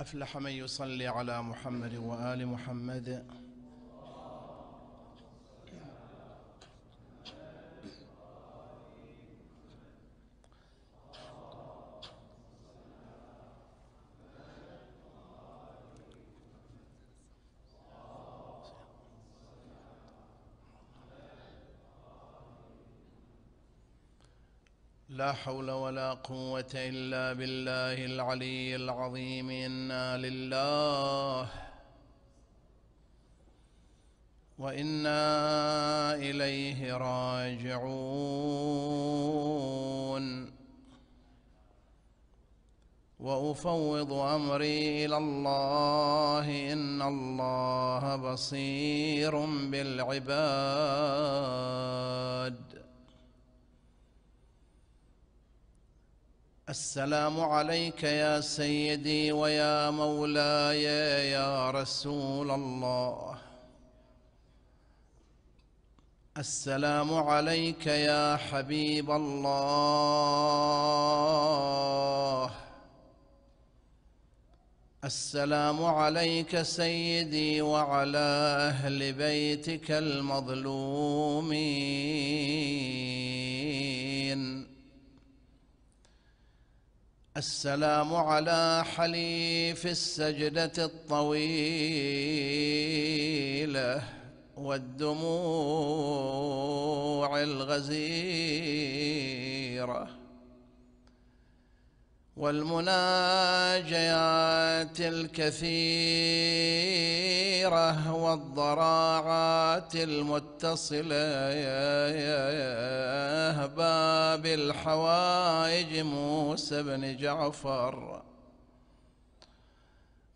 أفلح من يصلي على محمد وآل محمد حول ولا قوة إلا بالله العلي العظيم إنا لله وإنا إليه راجعون وأفوض أمري إلى الله إن الله بصير بالعباد السلام عليك يا سيدي ويا مولاي يا رسول الله السلام عليك يا حبيب الله السلام عليك سيدي وعلى اهل بيتك المظلومين السلام على حليف السجدة الطويلة والدموع الغزيره والمناجيات الكثيرة والضراعات المتصلة باب الحوائج موسى بن جعفر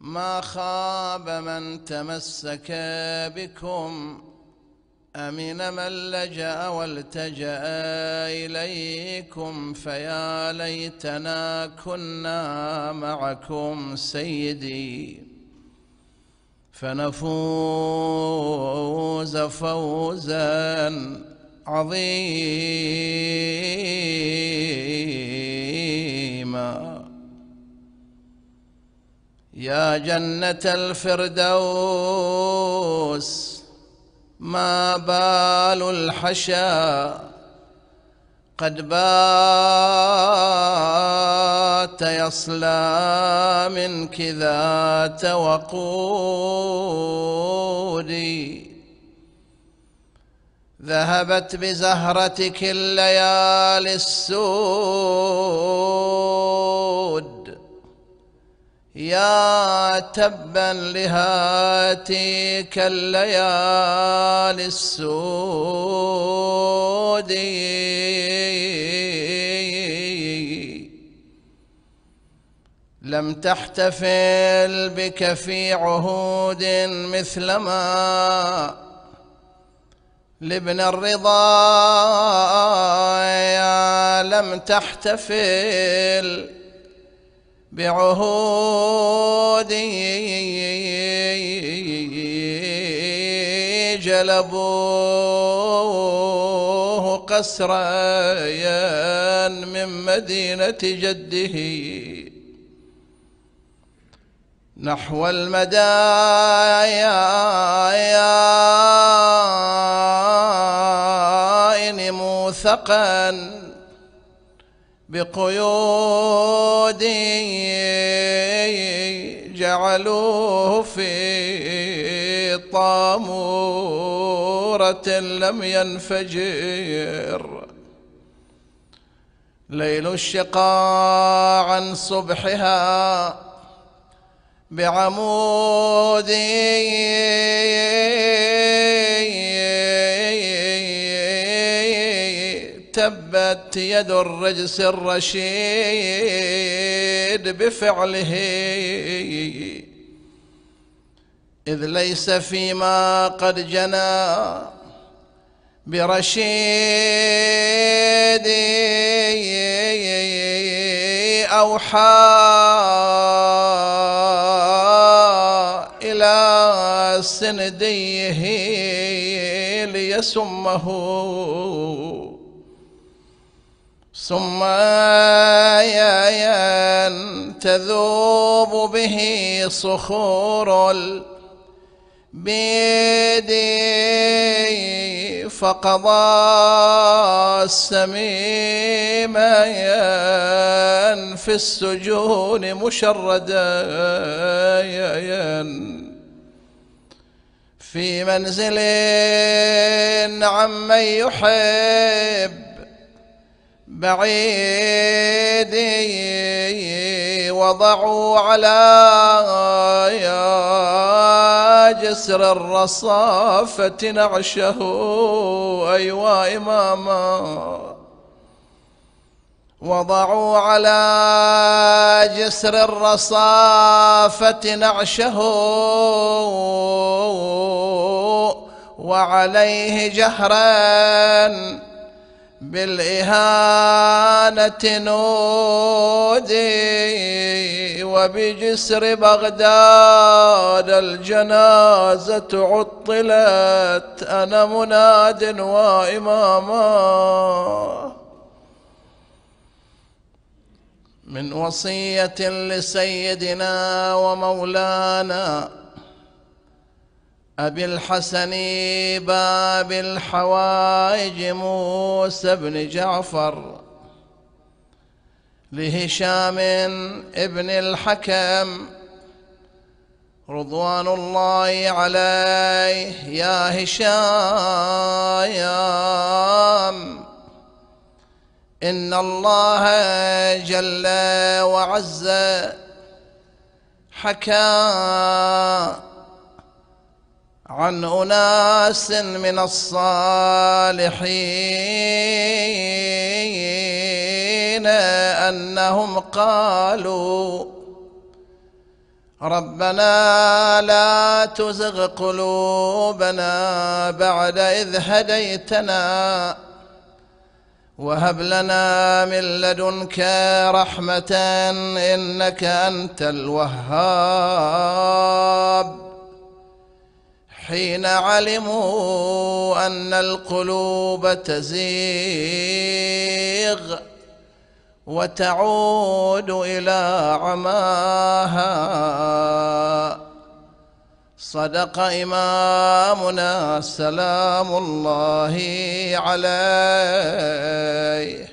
ما خاب من تمسك بكم أمن من لجأ والتجأ إليكم فيا ليتنا كنا معكم سيدي فنفوز فوزا عظيما يا جنة الفردوس ما بال الحشا قد بات يصلى منك ذات وقودي ذهبت بزهرتك الليالي السود يا تبا لهاتيك الليالي السود لم تحتفل بك في عهود مثلما لابن الرضا يا لم تحتفل بعهوده جلبوه قسرا من مدينة جده نحو المدايا موثقا بقيود جعلوه في طامورة لم ينفجر ليل الشقاء عن صبحها بعمود تبت يد الرجس الرشيد بفعله إذ ليس فيما قد جنى برشيد اوحى إلى سنديه ليسمه ثم تذوب به صخور البيد فقضى السميم في السجون مشردا في منزل عمن يحب بعيد وضعوا على جسر الرصافة نعشه أيوا إماما وضعوا على جسر الرصافة نعشه وعليه جهراً بالإهانة نودي وبجسر بغداد الجنازة عطلت أنا مناد وإماما من وصية لسيدنا ومولانا أبي الحسن باب الحوائج موسى بن جعفر لهشام ابن الحكم رضوان الله عليه يا هشام إن الله جل وعز حكام عن أناس من الصالحين أنهم قالوا ربنا لا تزغ قلوبنا بعد إذ هديتنا وهب لنا من لدنك رحمة إنك أنت الوهاب حين علموا ان القلوب تزيغ وتعود الى عماها صدق امامنا سلام الله عليه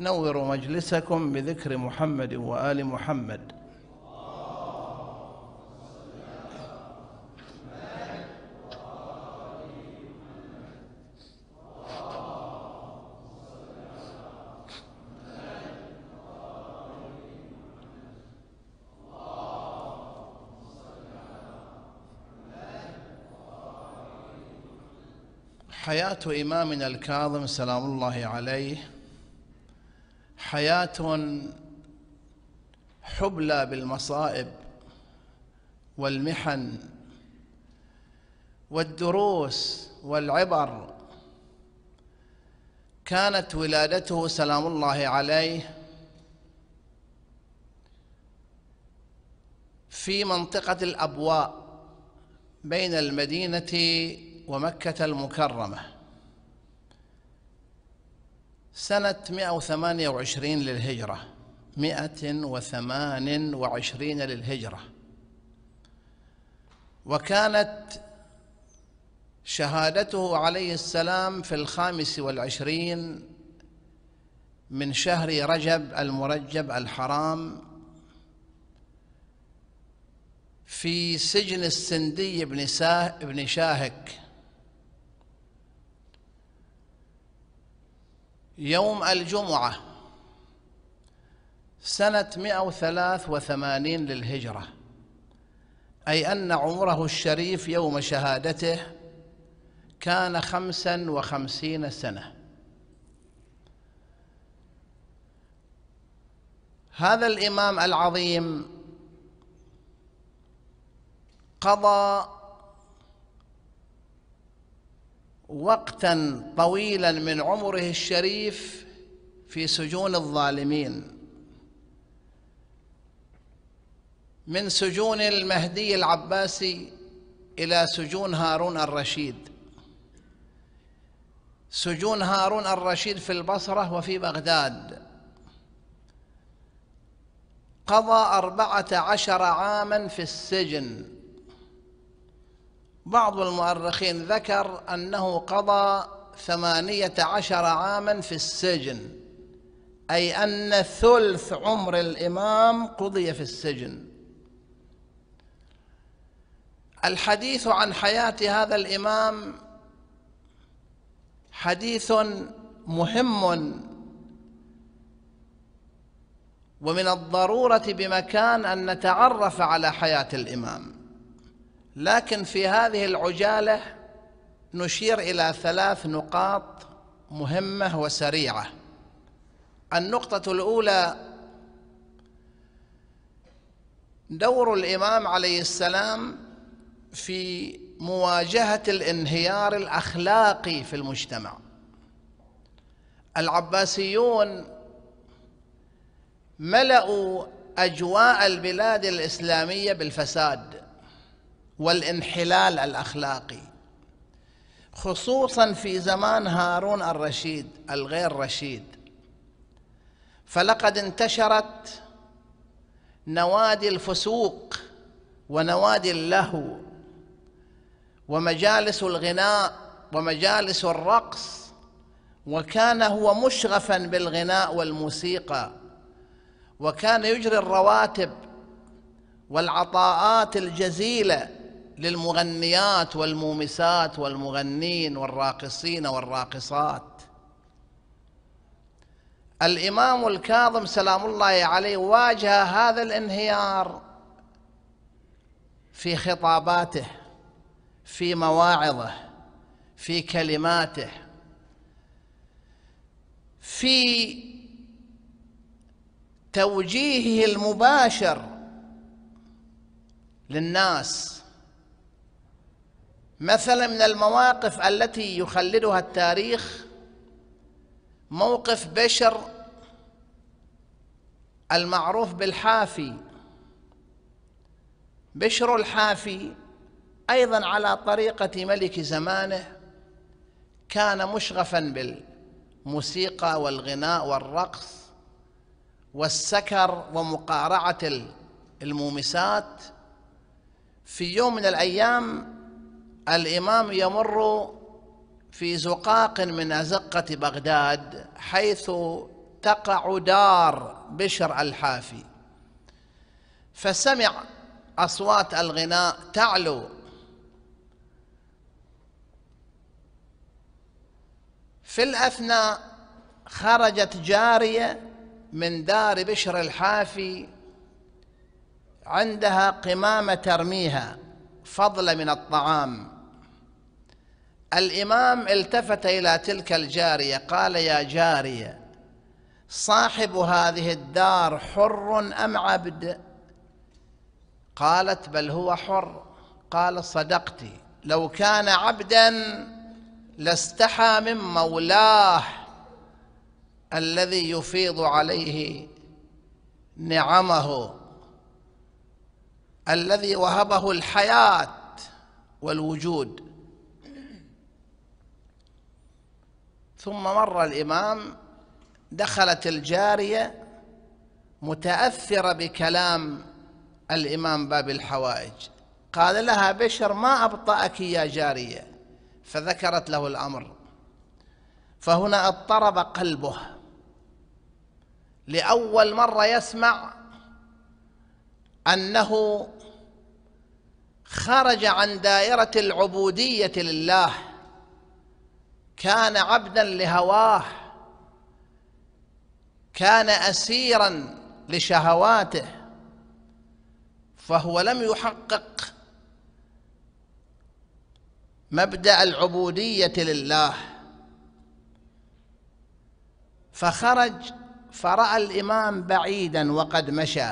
نوروا مجلسكم بذكر محمد وال محمد حياة إمامنا الكاظم سلام الله عليه حياة حبلى بالمصائب والمحن والدروس والعبر كانت ولادته سلام الله عليه في منطقة الأبواء بين المدينة ومكة المكرمة سنة 128 للهجرة 128 للهجرة وكانت شهادته عليه السلام في الخامس والعشرين من شهر رجب المرجب الحرام في سجن السندي بن, ساه بن شاهك يوم الجمعة سنة 183 للهجرة أي أن عمره الشريف يوم شهادته كان خمسا وخمسين سنة هذا الإمام العظيم قضى وقتا طويلا من عمره الشريف في سجون الظالمين من سجون المهدي العباسي الى سجون هارون الرشيد سجون هارون الرشيد في البصره وفي بغداد قضى اربعه عشر عاما في السجن بعض المؤرخين ذكر أنه قضى ثمانية عشر عاما في السجن أي أن ثلث عمر الإمام قضي في السجن الحديث عن حياة هذا الإمام حديث مهم ومن الضرورة بمكان أن نتعرف على حياة الإمام لكن في هذه العجاله نشير الى ثلاث نقاط مهمه وسريعه النقطه الاولى دور الامام عليه السلام في مواجهه الانهيار الاخلاقي في المجتمع العباسيون ملأوا اجواء البلاد الاسلاميه بالفساد والانحلال الاخلاقي خصوصا في زمان هارون الرشيد الغير رشيد فلقد انتشرت نوادي الفسوق ونوادي اللهو ومجالس الغناء ومجالس الرقص وكان هو مشغفا بالغناء والموسيقى وكان يجري الرواتب والعطاءات الجزيله للمغنيات والمومسات والمغنين والراقصين والراقصات الامام الكاظم سلام الله عليه واجه هذا الانهيار في خطاباته في مواعظه في كلماته في توجيهه المباشر للناس مثلا من المواقف التي يخلدها التاريخ موقف بشر المعروف بالحافي بشر الحافي ايضا على طريقه ملك زمانه كان مشغفا بالموسيقى والغناء والرقص والسكر ومقارعه المومسات في يوم من الايام الإمام يمر في زقاق من أزقة بغداد حيث تقع دار بشر الحافي فسمع أصوات الغناء تعلو في الأثناء خرجت جارية من دار بشر الحافي عندها قمامة ترميها فضل من الطعام الإمام التفت إلى تلك الجارية قال يا جارية صاحب هذه الدار حر أم عبد قالت بل هو حر قال صدقت لو كان عبدا لاستحى من مولاه الذي يفيض عليه نعمه الذي وهبه الحياه والوجود ثم مر الإمام دخلت الجارية متأثرة بكلام الإمام باب الحوائج قال لها بشر ما أبطأك يا جارية فذكرت له الأمر فهنا اضطرب قلبه لأول مرة يسمع أنه خرج عن دائرة العبودية لله كان عبدا لهواه كان اسيرا لشهواته فهو لم يحقق مبدا العبوديه لله فخرج فراى الامام بعيدا وقد مشى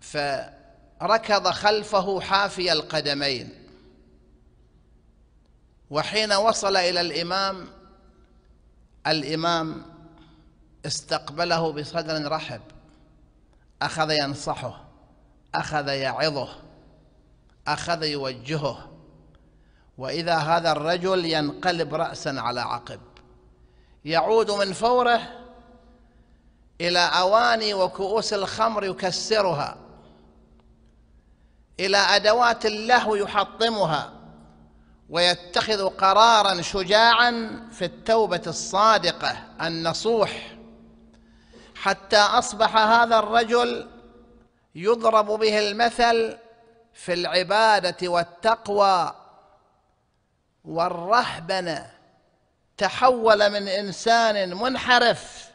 فركض خلفه حافي القدمين وحين وصل إلى الإمام الإمام استقبله بصدر رحب أخذ ينصحه أخذ يعظه أخذ يوجهه وإذا هذا الرجل ينقلب رأسا على عقب يعود من فوره إلى أواني وكؤوس الخمر يكسرها إلى أدوات اللهو يحطمها ويتخذ قرارا شجاعا في التوبه الصادقه النصوح حتى اصبح هذا الرجل يضرب به المثل في العباده والتقوى والرهبنه تحول من انسان منحرف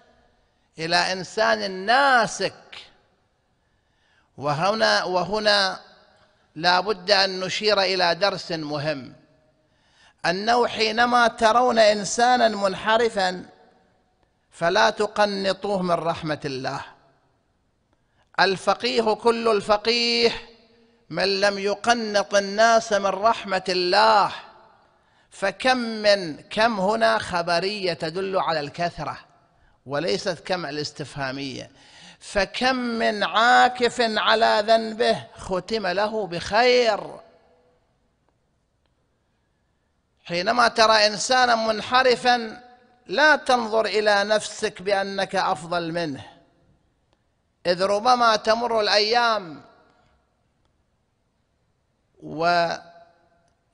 الى انسان ناسك وهنا وهنا لا بد ان نشير الى درس مهم أنه حينما ترون إنسانا منحرفا فلا تقنطوه من رحمة الله الفقيه كل الفقيه من لم يقنط الناس من رحمة الله فكم من كم هنا خبرية تدل على الكثرة وليست كم الاستفهامية فكم من عاكف على ذنبه ختم له بخير حينما ترى انسانا منحرفا لا تنظر الى نفسك بانك افضل منه اذ ربما تمر الايام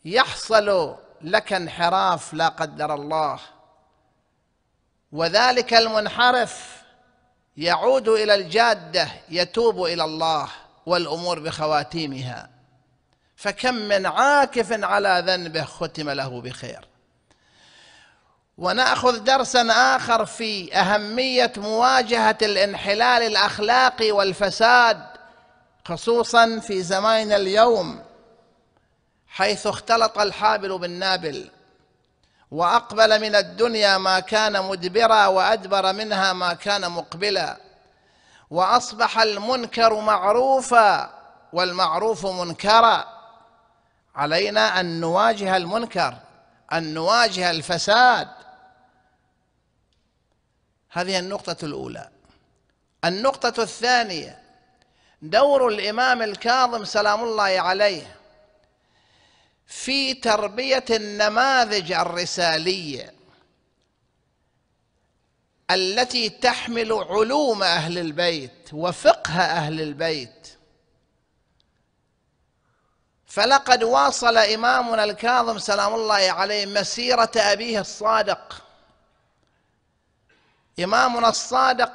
ويحصل لك انحراف لا قدر الله وذلك المنحرف يعود الى الجاده يتوب الى الله والامور بخواتيمها فكم من عاكف على ذنبه ختم له بخير وناخذ درسا اخر في اهميه مواجهه الانحلال الاخلاقي والفساد خصوصا في زماننا اليوم حيث اختلط الحابل بالنابل واقبل من الدنيا ما كان مدبرا وادبر منها ما كان مقبلا واصبح المنكر معروفا والمعروف منكرا علينا ان نواجه المنكر ان نواجه الفساد هذه النقطه الاولى النقطه الثانيه دور الامام الكاظم سلام الله عليه في تربيه النماذج الرساليه التي تحمل علوم اهل البيت وفقه اهل البيت فلقد واصل إمامنا الكاظم سلام الله عليه مسيرة أبيه الصادق إمامنا الصادق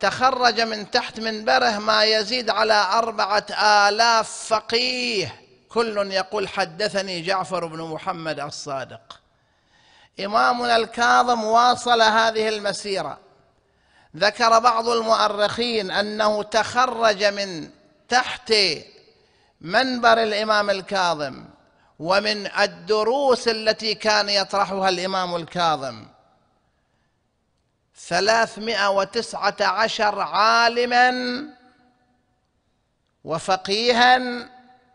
تخرج من تحت منبره ما يزيد على أربعة آلاف فقيه كل يقول حدثني جعفر بن محمد الصادق إمامنا الكاظم واصل هذه المسيرة ذكر بعض المؤرخين أنه تخرج من تحت منبر الامام الكاظم ومن الدروس التي كان يطرحها الامام الكاظم ثلاثمائه وتسعه عشر عالما وفقيها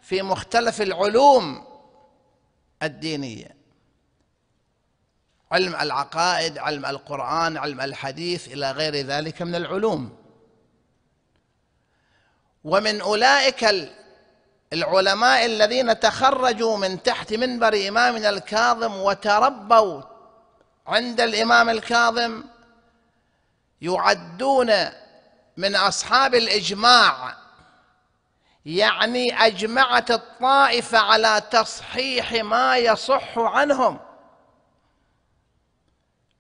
في مختلف العلوم الدينيه علم العقائد علم القران علم الحديث الى غير ذلك من العلوم ومن اولئك العلماء الذين تخرجوا من تحت منبر إمامنا الكاظم وتربوا عند الإمام الكاظم يعدون من أصحاب الإجماع يعني أجمعت الطائفة على تصحيح ما يصح عنهم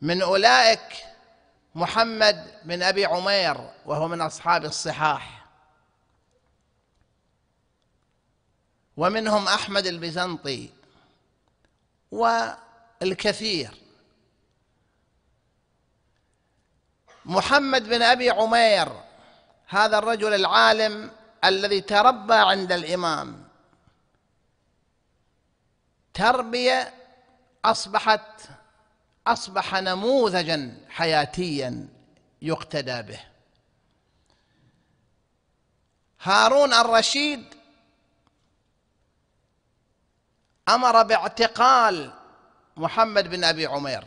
من أولئك محمد بن أبي عمير وهو من أصحاب الصحاح ومنهم أحمد البيزنطي والكثير محمد بن أبي عمير هذا الرجل العالم الذي تربى عند الإمام تربية أصبحت أصبح نموذجا حياتيا يقتدى به هارون الرشيد امر باعتقال محمد بن ابي عمير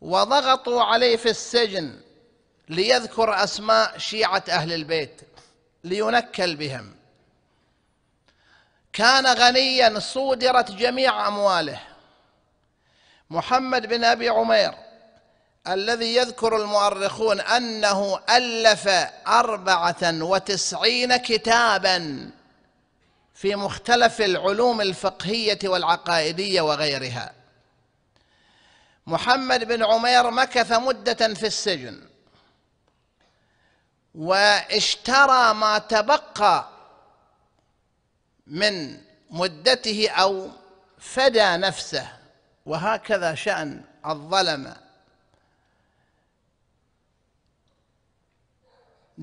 وضغطوا عليه في السجن ليذكر اسماء شيعه اهل البيت لينكل بهم كان غنيا صودرت جميع امواله محمد بن ابي عمير الذي يذكر المؤرخون انه الف اربعه وتسعين كتابا في مختلف العلوم الفقهيه والعقائديه وغيرها محمد بن عمير مكث مده في السجن واشترى ما تبقى من مدته او فدى نفسه وهكذا شان الظلمه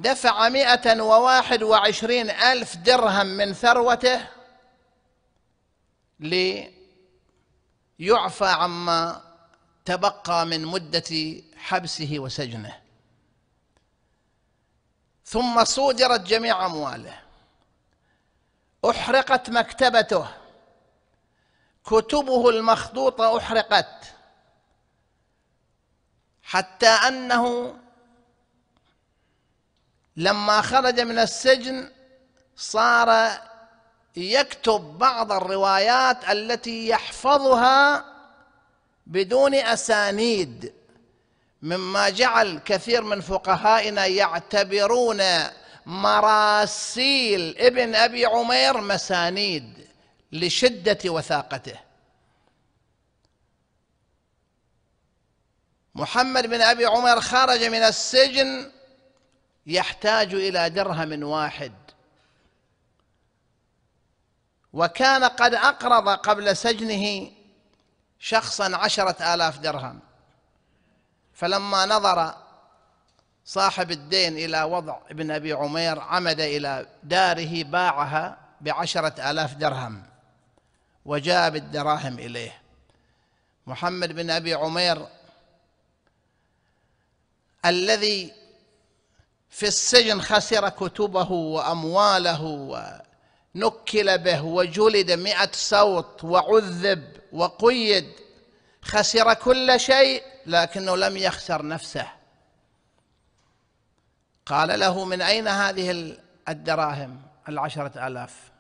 دفع مئة وواحد وعشرين ألف درهم من ثروته ليعفى عما تبقى من مدة حبسه وسجنه ثم صودرت جميع أمواله أحرقت مكتبته كتبه المخطوطة أحرقت حتى أنه لما خرج من السجن صار يكتب بعض الروايات التي يحفظها بدون اسانيد مما جعل كثير من فقهائنا يعتبرون مراسيل ابن ابي عمير مسانيد لشده وثاقته محمد بن ابي عمر خرج من السجن يحتاج إلى درهم واحد وكان قد أقرض قبل سجنه شخصا عشرة آلاف درهم فلما نظر صاحب الدين إلى وضع ابن أبي عمير عمد إلى داره باعها بعشرة آلاف درهم وجاء بالدراهم إليه محمد بن أبي عمير الذي في السجن خسر كتبه وأمواله ونكل به وجلد مئة سوط وعذب وقيد خسر كل شيء لكنه لم يخسر نفسه قال له من أين هذه الدراهم العشرة آلاف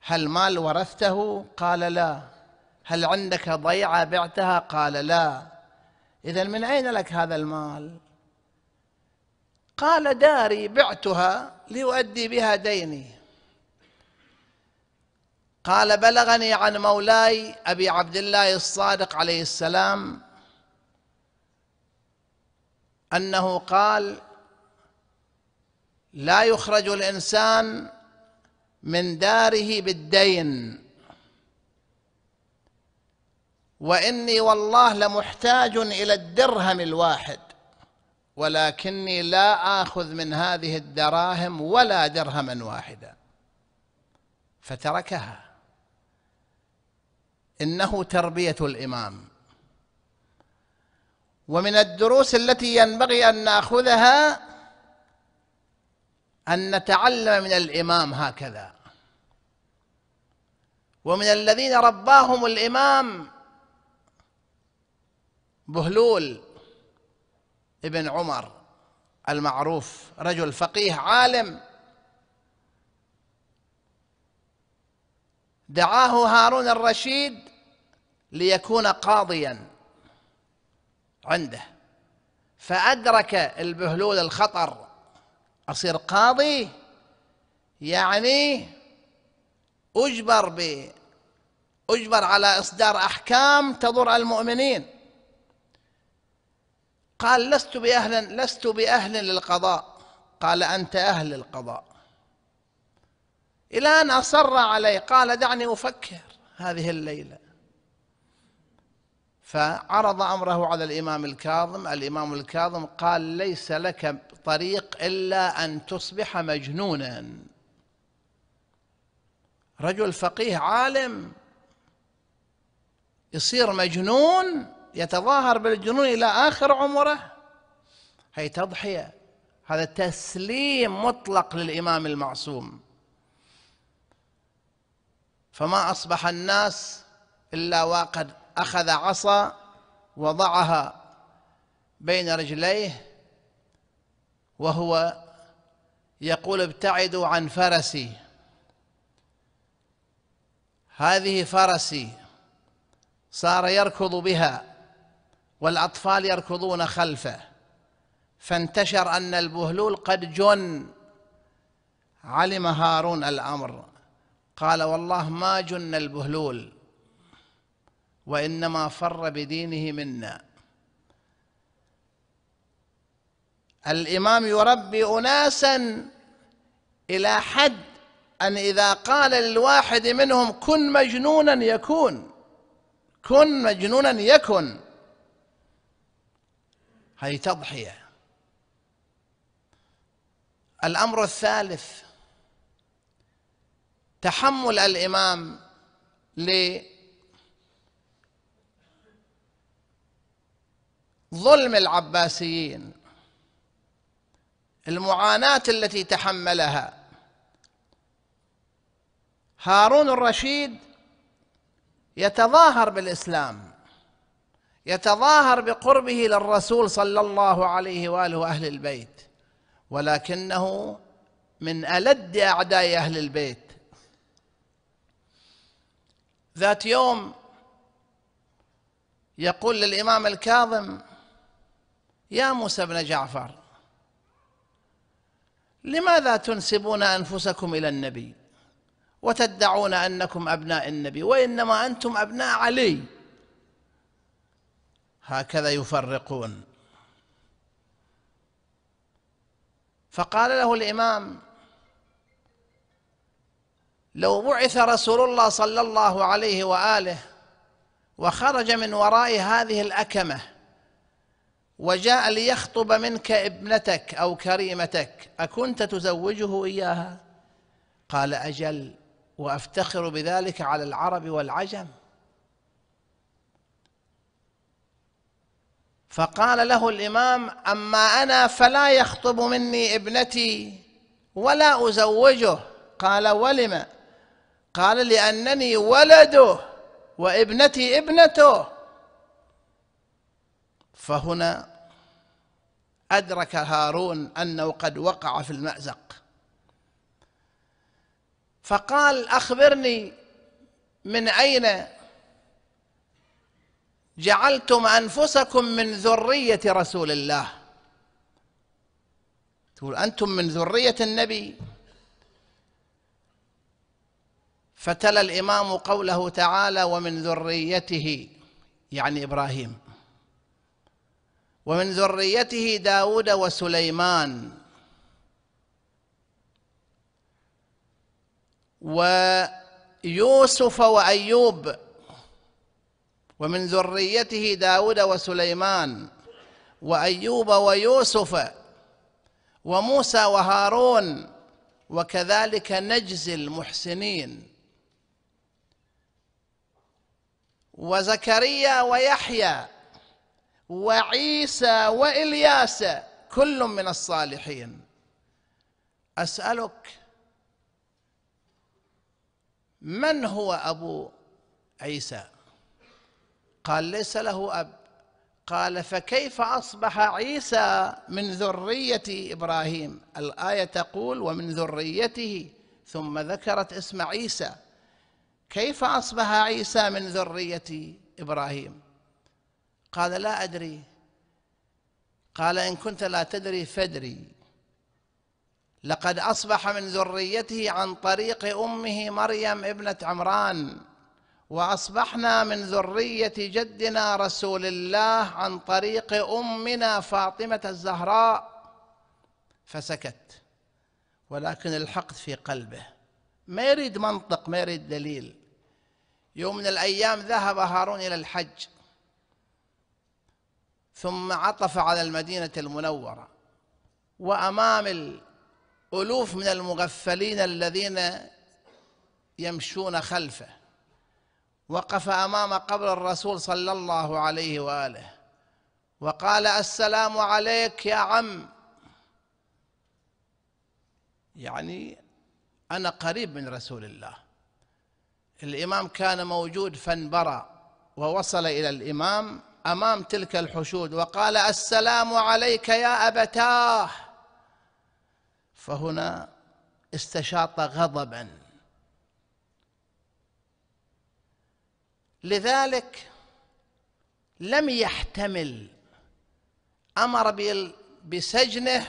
هل مال ورثته قال لا هل عندك ضيعة بعتها قال لا إذا من أين لك هذا المال قال داري بعتها لأؤدي بها ديني قال بلغني عن مولاي أبي عبد الله الصادق عليه السلام أنه قال لا يخرج الإنسان من داره بالدين وإني والله لمحتاج إلى الدرهم الواحد ولكني لا آخذ من هذه الدراهم ولا درهما واحدا فتركها إنه تربية الإمام ومن الدروس التي ينبغي أن نأخذها أن نتعلم من الإمام هكذا ومن الذين رباهم الإمام بهلول ابن عمر المعروف رجل فقيه عالم دعاه هارون الرشيد ليكون قاضيا عنده فأدرك البهلول الخطر أصير قاضي يعني أجبر ب أجبر على إصدار أحكام تضر المؤمنين قال لست بأهلا لست بأهل للقضاء قال أنت أهل القضاء إلى أن أصر عليه قال دعني أفكر هذه الليلة فعرض أمره على الإمام الكاظم الإمام الكاظم قال ليس لك طريق إلا أن تصبح مجنونا رجل فقيه عالم يصير مجنون يتظاهر بالجنون إلى آخر عمره هي تضحية هذا تسليم مطلق للإمام المعصوم فما أصبح الناس إلا وقد أخذ عصا وضعها بين رجليه وهو يقول ابتعدوا عن فرسي هذه فرسي صار يركض بها والأطفال يركضون خلفه فانتشر أن البهلول قد جن علم هارون الأمر قال والله ما جن البهلول وإنما فر بدينه منا الإمام يربي أناسا إلى حد أن إذا قال للواحد منهم كن مجنونا يكون كن مجنونا يكن هذه تضحية الأمر الثالث تحمل الإمام لظلم العباسيين المعاناة التي تحملها هارون الرشيد يتظاهر بالإسلام يتظاهر بقربه للرسول صلى الله عليه واله واهل البيت ولكنه من الد اعداء اهل البيت ذات يوم يقول للامام الكاظم يا موسى بن جعفر لماذا تنسبون انفسكم الى النبي وتدعون انكم ابناء النبي وانما انتم ابناء علي هكذا يفرقون فقال له الامام لو بعث رسول الله صلى الله عليه واله وخرج من وراء هذه الاكمه وجاء ليخطب منك ابنتك او كريمتك اكنت تزوجه اياها قال اجل وافتخر بذلك على العرب والعجم فقال له الامام اما انا فلا يخطب مني ابنتي ولا ازوجه قال ولم قال لانني ولده وابنتي ابنته فهنا ادرك هارون انه قد وقع في المازق فقال اخبرني من اين جعلتم انفسكم من ذريه رسول الله تقول انتم من ذريه النبي فتلا الامام قوله تعالى ومن ذريته يعني ابراهيم ومن ذريته داود وسليمان ويوسف وايوب ومن ذريته داود وسليمان وأيوب ويوسف وموسى وهارون وكذلك نجزي المحسنين وزكريا ويحيى وعيسى والياس كل من الصالحين اسالك من هو ابو عيسى قال ليس له أب قال فكيف أصبح عيسى من ذرية إبراهيم الآية تقول ومن ذريته ثم ذكرت اسم عيسى كيف أصبح عيسى من ذرية إبراهيم قال لا أدري قال إن كنت لا تدري فادري لقد أصبح من ذريته عن طريق أمه مريم ابنة عمران واصبحنا من ذريه جدنا رسول الله عن طريق امنا فاطمه الزهراء فسكت ولكن الحقد في قلبه ما يريد منطق ما يريد دليل يوم من الايام ذهب هارون الى الحج ثم عطف على المدينه المنوره وامام الالوف من المغفلين الذين يمشون خلفه وقف امام قبر الرسول صلى الله عليه واله وقال السلام عليك يا عم يعني انا قريب من رسول الله الامام كان موجود فانبرى ووصل الى الامام امام تلك الحشود وقال السلام عليك يا ابتاه فهنا استشاط غضبا لذلك لم يحتمل امر بسجنه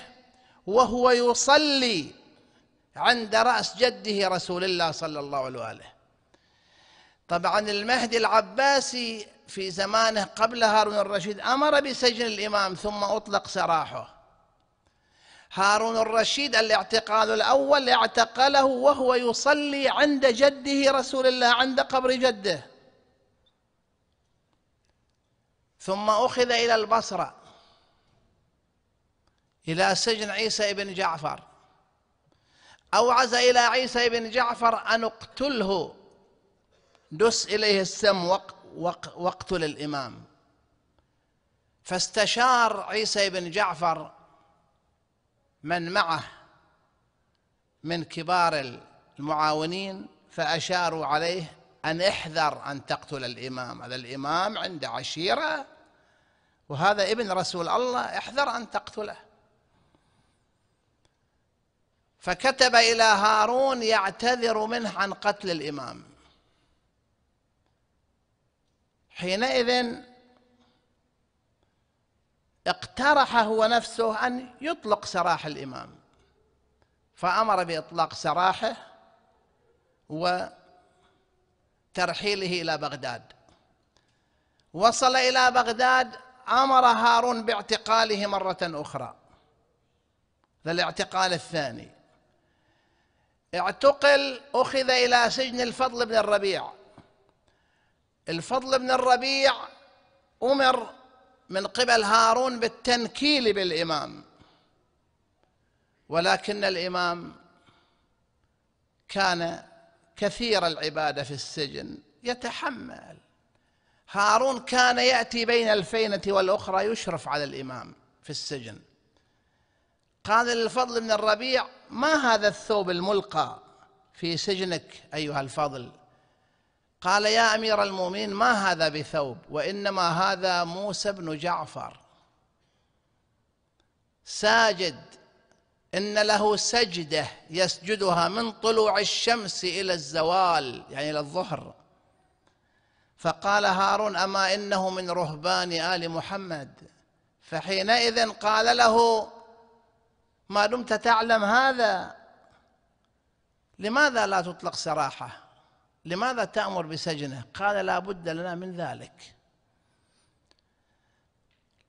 وهو يصلي عند راس جده رسول الله صلى الله عليه واله طبعا المهدي العباسي في زمانه قبل هارون الرشيد امر بسجن الامام ثم اطلق سراحه هارون الرشيد الاعتقال الاول اعتقله وهو يصلي عند جده رسول الله عند قبر جده ثم أخذ إلى البصرة إلى سجن عيسى بن جعفر أوعز إلى عيسى بن جعفر أن اقتله دس إليه السم واقتل الإمام فاستشار عيسى بن جعفر من معه من كبار المعاونين فأشاروا عليه أن احذر أن تقتل الإمام هذا الإمام عند عشيرة وهذا ابن رسول الله احذر أن تقتله فكتب إلى هارون يعتذر منه عن قتل الإمام حينئذ اقترح هو نفسه أن يطلق سراح الإمام فأمر بإطلاق سراحه وترحيله إلى بغداد وصل إلى بغداد امر هارون باعتقاله مره اخرى ذا الاعتقال الثاني اعتقل اخذ الى سجن الفضل بن الربيع الفضل بن الربيع امر من قبل هارون بالتنكيل بالامام ولكن الامام كان كثير العباده في السجن يتحمل هارون كان يأتي بين الفينة والأخرى يشرف على الإمام في السجن قال للفضل بن الربيع ما هذا الثوب الملقى في سجنك أيها الفضل قال يا أمير المؤمنين ما هذا بثوب وإنما هذا موسى بن جعفر ساجد إن له سجدة يسجدها من طلوع الشمس إلى الزوال يعني إلى الظهر فقال هارون اما انه من رهبان ال محمد فحينئذ قال له ما دمت تعلم هذا لماذا لا تطلق سراحه لماذا تامر بسجنه قال لا بد لنا من ذلك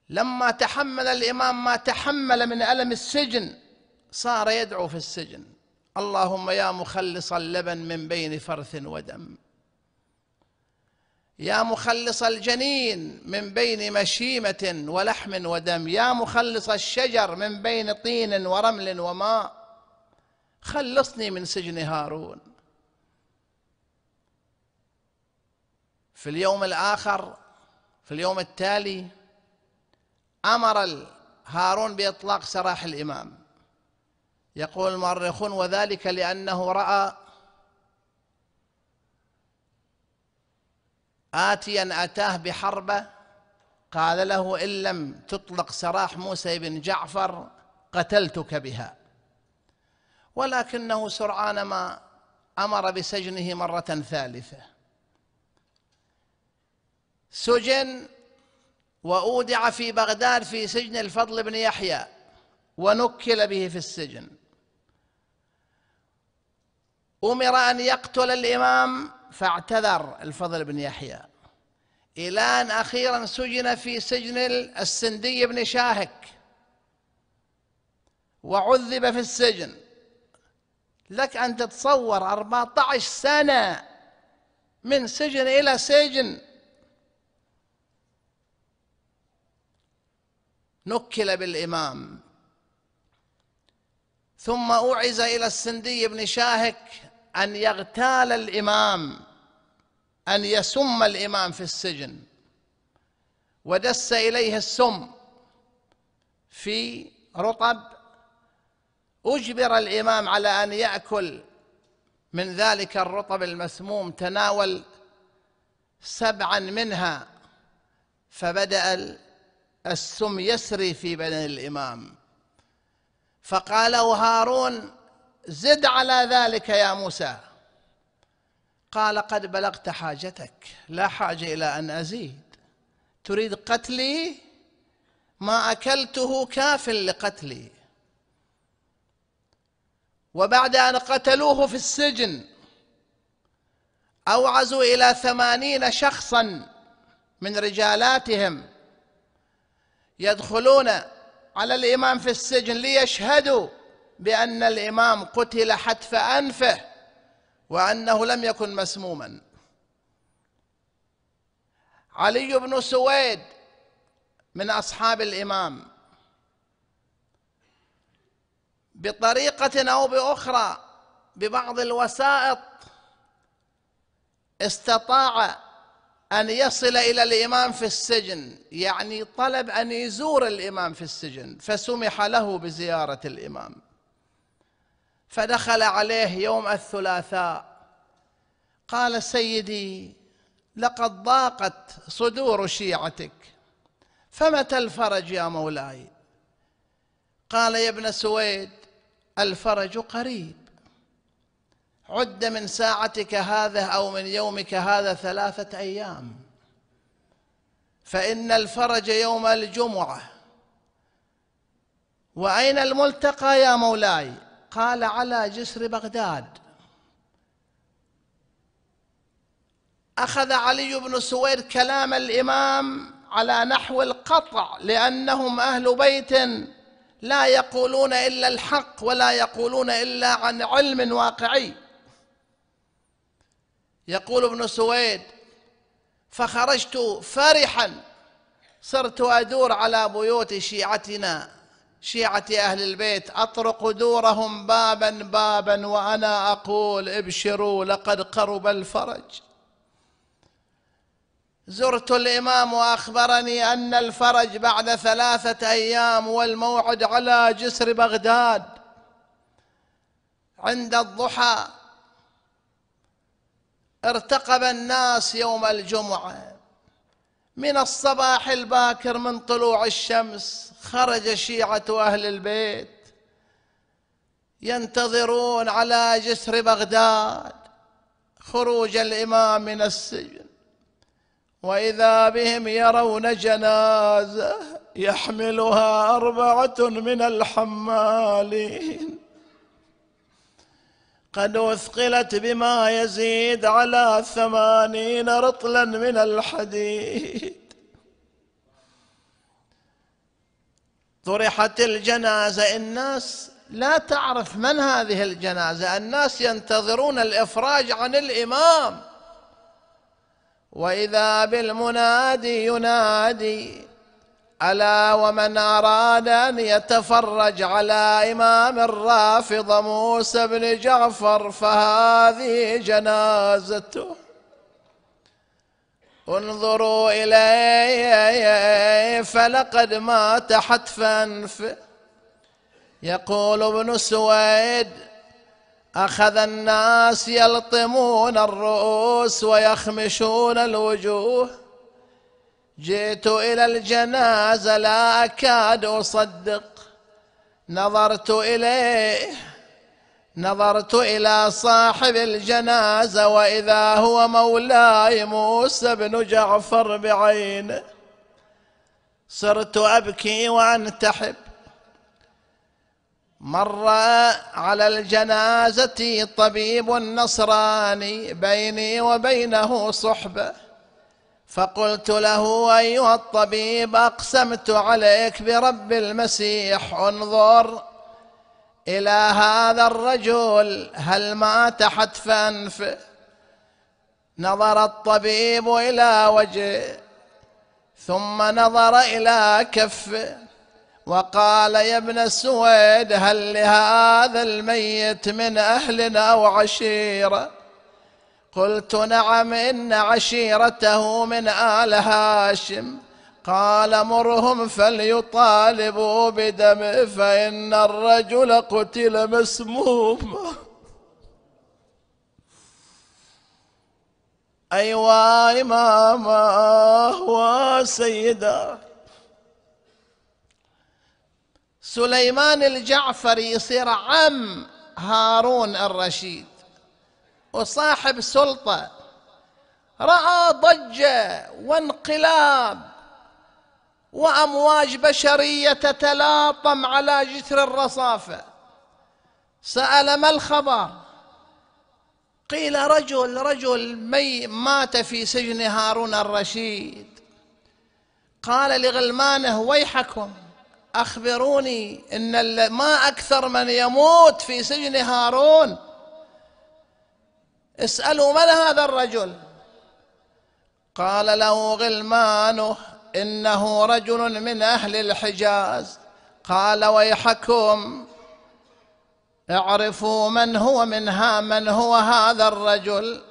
لما تحمل الامام ما تحمل من الم السجن صار يدعو في السجن اللهم يا مخلص اللبن من بين فرث ودم يا مخلص الجنين من بين مشيمة ولحم ودم يا مخلص الشجر من بين طين ورمل وماء خلصني من سجن هارون في اليوم الآخر في اليوم التالي أمر هارون بإطلاق سراح الإمام يقول المؤرخون وذلك لأنه رأى آتيا أتاه بحربة قال له إن لم تطلق سراح موسى بن جعفر قتلتك بها ولكنه سرعان ما أمر بسجنه مرة ثالثة سجن وأودع في بغداد في سجن الفضل بن يحيى ونكل به في السجن أمر أن يقتل الإمام فاعتذر الفضل بن يحيى إلى أن أخيرا سجن في سجن السندي بن شاهك وعذب في السجن لك أن تتصور 14 سنة من سجن إلى سجن نكل بالإمام ثم أوعز إلى السندي بن شاهك أن يغتال الإمام أن يسم الإمام في السجن ودس إليه السم في رطب أجبر الإمام على أن يأكل من ذلك الرطب المسموم تناول سبعا منها فبدأ السم يسري في بدن الإمام فقال هارون زد على ذلك يا موسى قال قد بلغت حاجتك لا حاجة إلى أن أزيد تريد قتلي ما أكلته كاف لقتلي وبعد أن قتلوه في السجن أوعزوا إلى ثمانين شخصا من رجالاتهم يدخلون على الإمام في السجن ليشهدوا بأن الإمام قتل حتف أنفه وأنه لم يكن مسموما علي بن سويد من أصحاب الإمام بطريقة أو بأخرى ببعض الوسائط استطاع أن يصل إلى الإمام في السجن يعني طلب أن يزور الإمام في السجن فسمح له بزيارة الإمام فدخل عليه يوم الثلاثاء قال سيدي لقد ضاقت صدور شيعتك فمتى الفرج يا مولاي قال يا ابن سويد الفرج قريب عد من ساعتك هذا او من يومك هذا ثلاثه ايام فان الفرج يوم الجمعه واين الملتقى يا مولاي قال على جسر بغداد أخذ علي بن سوير كلام الإمام على نحو القطع لأنهم أهل بيت لا يقولون إلا الحق ولا يقولون إلا عن علم واقعي يقول ابن سويد فخرجت فرحا صرت أدور على بيوت شيعتنا شيعة أهل البيت أطرق دورهم بابا بابا وأنا أقول ابشروا لقد قرب الفرج زرت الإمام وأخبرني أن الفرج بعد ثلاثة أيام والموعد على جسر بغداد عند الضحى ارتقب الناس يوم الجمعه من الصباح الباكر من طلوع الشمس خرج شيعة أهل البيت ينتظرون على جسر بغداد خروج الإمام من السجن وإذا بهم يرون جنازة يحملها أربعة من الحمالين قد أثقلت بما يزيد على ثمانين رطلا من الحديد طرحت الجنازة الناس لا تعرف من هذه الجنازة الناس ينتظرون الإفراج عن الإمام وإذا بالمنادي ينادي الا ومن اراد ان يتفرج على امام الرافضه موسى بن جعفر فهذه جنازته انظروا اليه فلقد مات حتفا يقول ابن سويد اخذ الناس يلطمون الرؤوس ويخمشون الوجوه جئت إلى الجنازة لا أكاد أصدق نظرت إليه نظرت إلى صاحب الجنازة وإذا هو مولاي موسى بن جعفر بعينه صرت أبكي وأنتحب مر على الجنازة طبيب نصراني بيني وبينه صحبه فقلت له أيها الطبيب أقسمت عليك برب المسيح انظر إلى هذا الرجل هل مات حتفا نظر الطبيب إلى وجهه ثم نظر إلى كفه وقال يا ابن السويد هل لهذا الميت من أهل أو عشيره قلت نعم إن عشيرته من آل هاشم قال مرهم فليطالبوا بدمه فإن الرجل قتل مسموما أيوا إماما وسيدا سليمان الجعفري يصير عم هارون الرشيد وصاحب سلطه راى ضجه وانقلاب وامواج بشريه تتلاطم على جسر الرصافه سال ما الخبر قيل رجل رجل مي مات في سجن هارون الرشيد قال لغلمانه ويحكم أخبروني إن ما أكثر من يموت في سجن هارون اسألوا من هذا الرجل قال له غلمانه إنه رجل من أهل الحجاز قال ويحكم اعرفوا من هو منها من هو هذا الرجل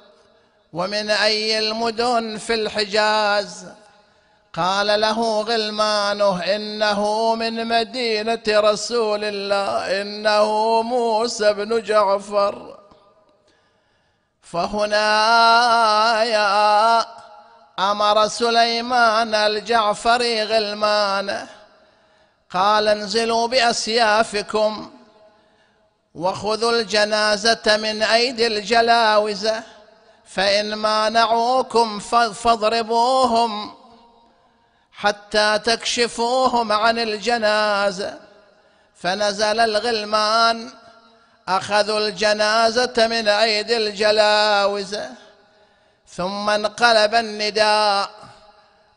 ومن أي المدن في الحجاز قال له غلمانه إنه من مدينة رسول الله إنه موسى بن جعفر يا امر سليمان الجعفري غلمانه قال انزلوا باسيافكم وخذوا الجنازه من ايدي الجلاوزه فان مانعوكم فاضربوهم حتى تكشفوهم عن الجنازه فنزل الغلمان أخذوا الجنازة من عيد الجلاوزة ثم انقلب النداء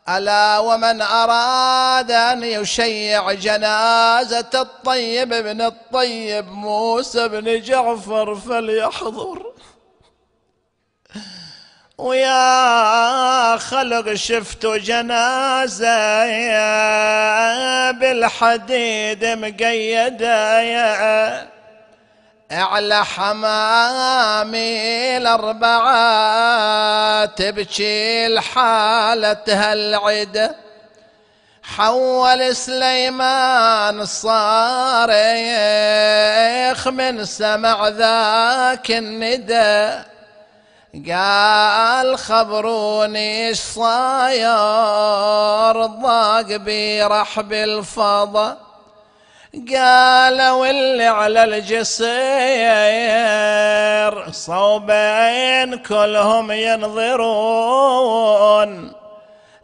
ألا ومن أراد أن يشيع جنازة الطيب ابن الطيب موسى بن جعفر فليحضر ويا خلق شفت جنازة بالحديد مقيدة يا على حمامي الأربعة تبكي لحالتها العدة حول سليمان الصارخ من سمع ذاك الندى قال خبروني ايش صاير ضاق برحب الفضا قالوا اللي على الجسير صوبين كلهم ينظرون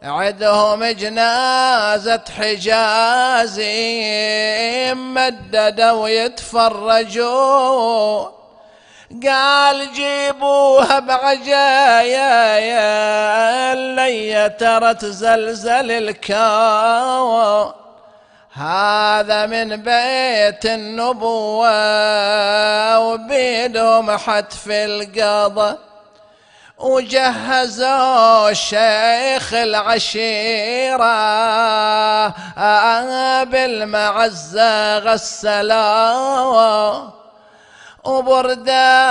عدهم جنازة حجازي مددوا يتفرجوا قال جيبوها بعجايا اللي ترت زلزل الكون هذا من بيت النبوة وبيدهم حتف القضا وجهزوا الشيخ العشيرة بالمعزة غسلوا وبردة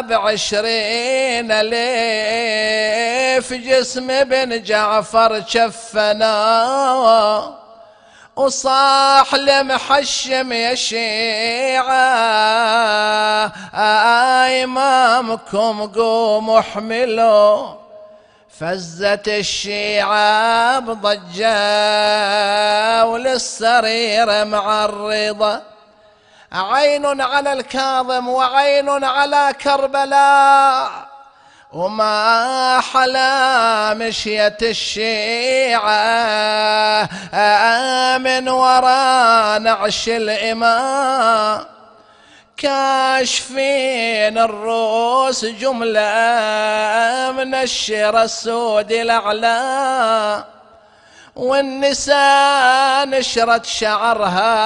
بعشرين ليف جسم بن جعفر شفناه وصاح لمح يا شيعة آه، إمامكم قوموا احملوا فزت الشيعة بضجة وللسرير معرضة عين على الكاظم وعين على كربلاء وما حلا مشية الشيعة من ورا نعش الإمام كاشفين الروس جملة من الشر السود الأعلى والنساء نشرت شعرها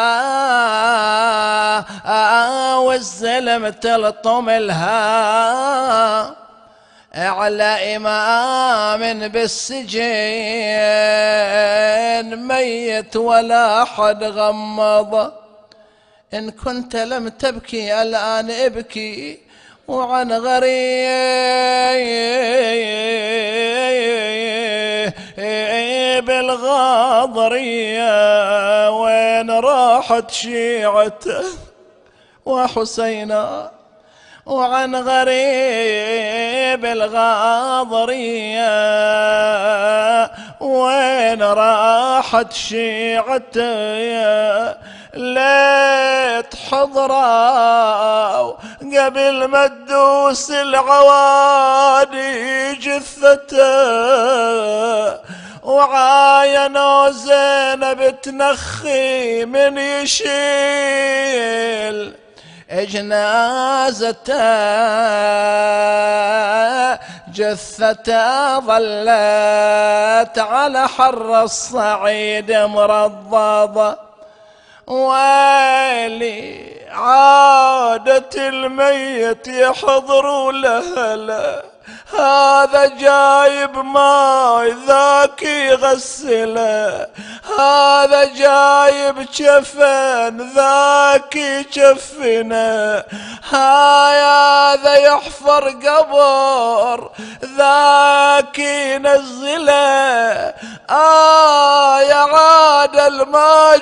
آه، والزلم تلطم الهام على إمام بالسجن ميت ولا حد غمض إن كنت لم تبكي الآن ابكي وعن غريب الغاضرية وين راحت شيعته وحسيناه وعن غريب الغاضرية وين راحت شيعتي ليت حضرة قبل ما تدوس العوادي جثته وعاينوا زينب تنخي من يشيل جنازته جثة ظلت على حر الصعيد مرضضة ويلي عادة الميت يحضروا لا هذا جايب ماي ذاك يغسله هذا جايب جفن ذاك يجفنه هاي هذا يحفر قبر ذاك ينزله آه يا عادل ما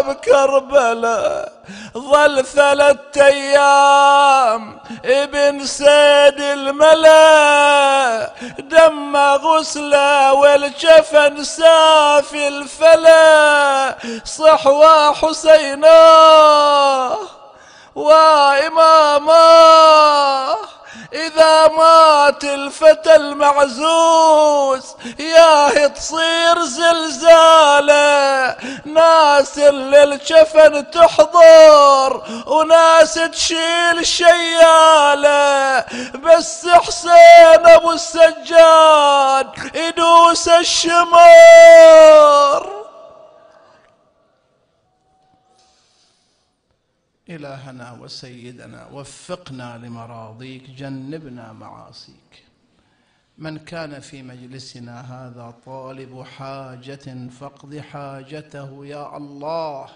بكربله ظل ثلاثة أيام ابن سيد الملا دم غسله والجفن سافي الفلا صحوى حسينا وإماما إذا مات الفتى المعزوز ياه تصير زلزالة ناس للجفن تحضر وناس تشيل شيالة بس حسين أبو السجاد يدوس الشمر إلهنا وسيدنا وفقنا لمراضيك جنبنا معاصيك من كان في مجلسنا هذا طالب حاجة فاقض حاجته يا الله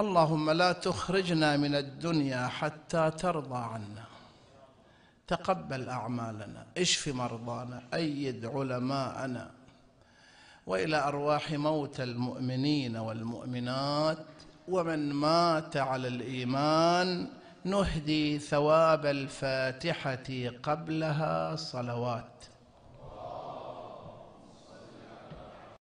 اللهم لا تخرجنا من الدنيا حتى ترضى عنا تقبل أعمالنا اشف مرضانا أيد علماءنا وإلى أرواح موتى المؤمنين والمؤمنات ومن مات على الايمان نهدي ثواب الفاتحه قبلها صلوات